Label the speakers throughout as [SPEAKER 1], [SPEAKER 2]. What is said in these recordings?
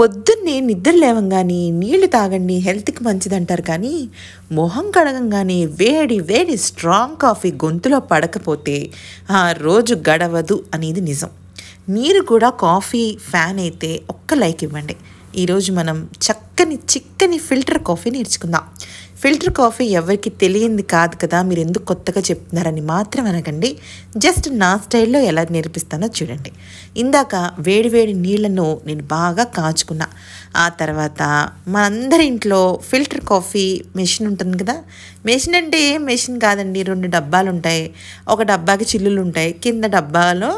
[SPEAKER 1] పొద్దున్నే నిద్ర లేవంగానే నీళ్లు తాగండి హెల్త్కి మంచిదంటారు కానీ మొహం కడగంగానే వేడి వేడి స్ట్రాంగ్ కాఫీ గొంతులో పడకపోతే ఆ రోజు గడవదు అనేది నిజం మీరు కూడా కాఫీ ఫ్యాన్ అయితే ఒక్క లైక్ ఇవ్వండి ఈరోజు మనం చక్కని చిక్కని ఫిల్టర్ కాఫీ నేర్చుకుందాం ఫిల్టర్ కాఫీ ఎవరికి తెలియంది కాదు కదా మీరు ఎందుకు కొత్తగా చెప్తున్నారని మాత్రం అనకండి జస్ట్ నా స్టైల్లో ఎలా నేర్పిస్తానో చూడండి ఇందాక వేడివేడి నీళ్లను నేను బాగా కాచుకున్నా ఆ తర్వాత మనందరి ఇంట్లో ఫిల్టర్ కాఫీ మెషిన్ ఉంటుంది కదా మెషిన్ అంటే ఏం మెషిన్ కాదండి రెండు డబ్బాలు ఉంటాయి ఒక డబ్బాకి చిల్లులు ఉంటాయి కింద డబ్బాలో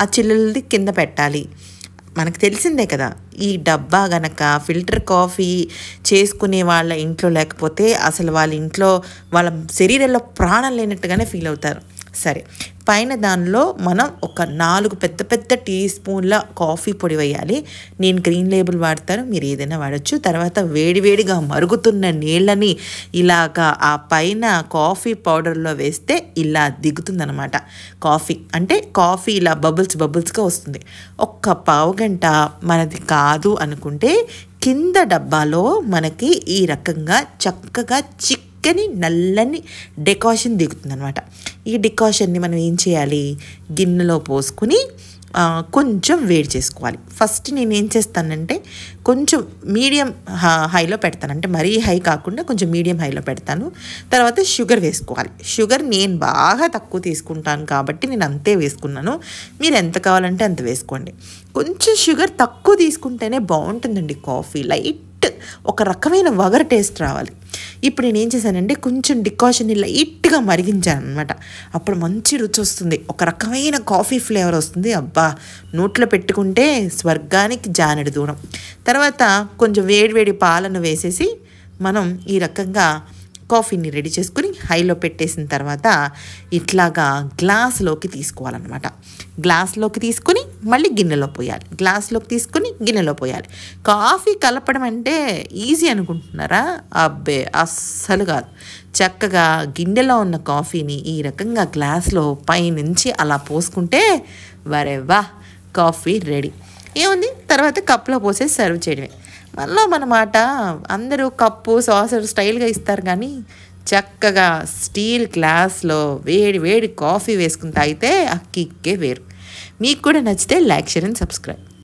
[SPEAKER 1] ఆ చిల్లులది కింద పెట్టాలి మనకు తెలిసిందే కదా ఈ డబ్బా గనక ఫిల్టర్ కాఫీ చేసుకునే వాళ్ళ ఇంట్లో లేకపోతే అసలు వాళ్ళ ఇంట్లో వాళ్ళ శరీరంలో ప్రాణం లేనట్టుగానే ఫీల్ అవుతారు సరే పైన దానిలో మనం ఒక నాలుగు పెద్ద పెద్ద టీ స్పూన్ల కాఫీ పొడి వేయాలి నేను గ్రీన్ లేబుల్ వాడతాను మీరు ఏదైనా వాడచ్చు తర్వాత వేడివేడిగా మరుగుతున్న నీళ్ళని ఇలాగా ఆ పైన కాఫీ పౌడర్లో వేస్తే ఇలా దిగుతుందనమాట కాఫీ అంటే కాఫీ ఇలా బబుల్స్ బబుల్స్గా వస్తుంది ఒక్క పావు గంట మనది కాదు అనుకుంటే కింద డబ్బాలో మనకి ఈ రకంగా చక్కగా చిక్కని నల్లని డెకాషన్ దిగుతుంది అనమాట ఈ డికాషన్ని మనం ఏం చేయాలి గిన్నెలో పోసుకుని కొంచెం వేడి చేసుకోవాలి ఫస్ట్ నేను ఏం చేస్తానంటే కొంచెం మీడియం హైలో పెడతాను అంటే మరీ హై కాకుండా కొంచెం మీడియం హైలో పెడతాను తర్వాత షుగర్ వేసుకోవాలి షుగర్ నేను బాగా తక్కువ తీసుకుంటాను కాబట్టి నేను అంతే వేసుకున్నాను మీరు ఎంత కావాలంటే అంత వేసుకోండి కొంచెం షుగర్ తక్కువ తీసుకుంటేనే బాగుంటుందండి కాఫీ లైట్ ఒక రకమైన వగర్ టేస్ట్ రావాలి ఇప్పుడు నేను ఏం చేశానంటే కొంచెం డికాషన్ని లైట్గా మరిగించాను అనమాట అప్పుడు మంచి రుచి వస్తుంది ఒక రకమైన కాఫీ ఫ్లేవర్ వస్తుంది అబ్బా నోట్లో పెట్టుకుంటే స్వర్గానికి జానడి దూరం తర్వాత కొంచెం వేడివేడి పాలను వేసేసి మనం ఈ రకంగా కాఫీని రెడీ చేసుకుని హైలో పెట్టేసిన తర్వాత ఇట్లాగా గ్లాస్లోకి తీసుకోవాలన్నమాట గ్లాస్లోకి తీసుకుని మళ్ళీ గిన్నెలో పోయాలి గ్లాస్లోకి తీసుకుని గిన్నెలో పోయాలి కాఫీ కలపడం అంటే ఈజీ అనుకుంటున్నారా అబ్బే అస్సలు కాదు చక్కగా గిన్నెలో ఉన్న కాఫీని ఈ రకంగా గ్లాస్లో పైనుంచి అలా పోసుకుంటే వా కాఫీ రెడీ ఏముంది తర్వాత కప్పులో పోసేసి సర్వ్ చేయడమే మళ్ళీ మన మాట అందరూ కప్పు సాసర్ స్టైల్గా ఇస్తారు కానీ చక్కగా స్టీల్ గ్లాస్లో వేడి వేడి కాఫీ వేసుకుని తాగితే అక్కిక్కే వేరు మీకు కూడా నచ్చితే లైక్ షేర్ అండ్ సబ్స్క్రైబ్